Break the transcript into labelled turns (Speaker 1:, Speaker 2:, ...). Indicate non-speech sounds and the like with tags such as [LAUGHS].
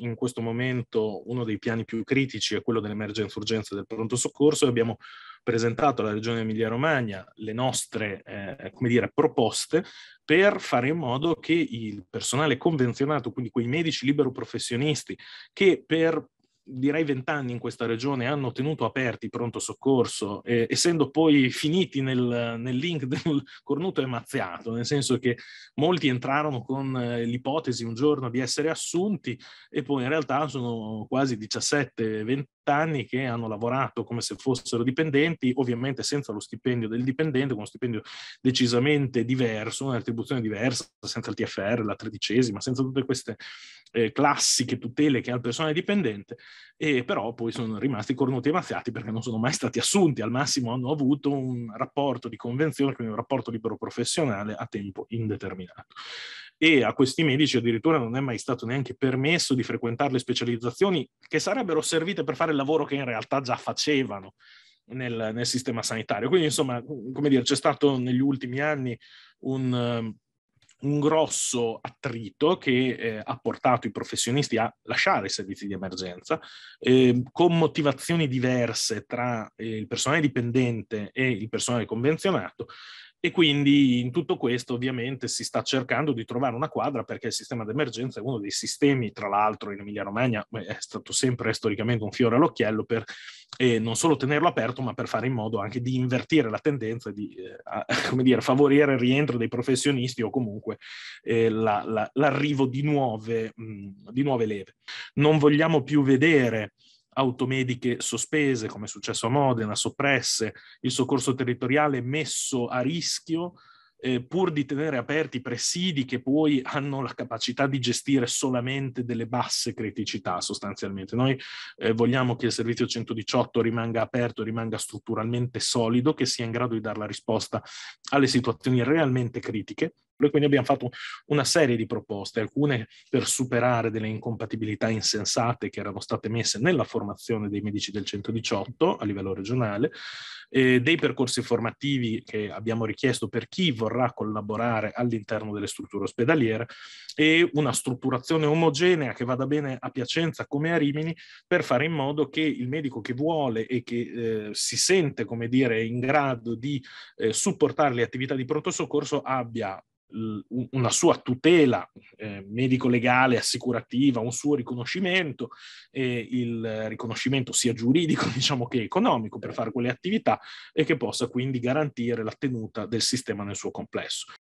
Speaker 1: in questo momento uno dei piani più critici è quello dell'emergenza-urgenza del pronto soccorso e abbiamo presentato alla Regione Emilia-Romagna le nostre eh, dire, proposte per fare in modo che il personale convenzionato, quindi quei medici libero professionisti che per direi vent'anni in questa regione hanno tenuto aperti pronto soccorso, eh, essendo poi finiti nel, nel, link del cornuto e mazziato, nel senso che molti entrarono con eh, l'ipotesi un giorno di essere assunti e poi in realtà sono quasi 17-20 anni che hanno lavorato come se fossero dipendenti, ovviamente senza lo stipendio del dipendente, con uno stipendio decisamente diverso, una retribuzione diversa, senza il TFR, la tredicesima, senza tutte queste eh, classiche tutele che ha il personale dipendente, e però poi sono rimasti cornuti e mazziati perché non sono mai stati assunti, al massimo hanno avuto un rapporto di convenzione, quindi un rapporto libero professionale a tempo indeterminato e a questi medici addirittura non è mai stato neanche permesso di frequentare le specializzazioni che sarebbero servite per fare il lavoro che in realtà già facevano nel, nel sistema sanitario. Quindi insomma, come dire, c'è stato negli ultimi anni un ehm, un grosso attrito che eh, ha portato i professionisti a lasciare i servizi di emergenza, eh, con motivazioni diverse tra eh, il personale dipendente e il personale convenzionato, e quindi in tutto questo ovviamente si sta cercando di trovare una quadra perché il sistema d'emergenza è uno dei sistemi, tra l'altro in Emilia Romagna è stato sempre storicamente un fiore all'occhiello per eh, non solo tenerlo aperto ma per fare in modo anche di invertire la tendenza di eh, a, [LAUGHS] dire, favorire il rientro dei professionisti o comunque eh, la, la, l'arrivo di nuove, mh, mm, di nuove leve. Non vogliamo più vedere automediche sospese, come è successo a Modena, soppresse, il soccorso territoriale messo a rischio, eh, pur di tenere aperti presidi che poi hanno la capacità di gestire solamente delle basse criticità sostanzialmente. Noi eh, vogliamo che il servizio 118 rimanga aperto, rimanga strutturalmente solido, che sia in grado di dare la risposta alle situazioni realmente critiche noi quindi abbiamo fatto una serie di proposte, alcune per superare delle incompatibilità insensate che erano state messe nella formazione dei medici del 118 a livello regionale, eh, dei percorsi formativi che abbiamo richiesto per chi vorrà collaborare all'interno delle strutture ospedaliere e una strutturazione omogenea che vada bene a Piacenza come a Rimini per fare in modo che il medico che vuole e che eh, si sente, come dire, in grado di eh, supportare le attività di pronto soccorso abbia una sua tutela eh, medico-legale, assicurativa, un suo riconoscimento, eh, il riconoscimento sia giuridico [LAUGHS] diciamo che economico per fare quelle attività e che possa quindi garantire la tenuta del sistema nel suo complesso.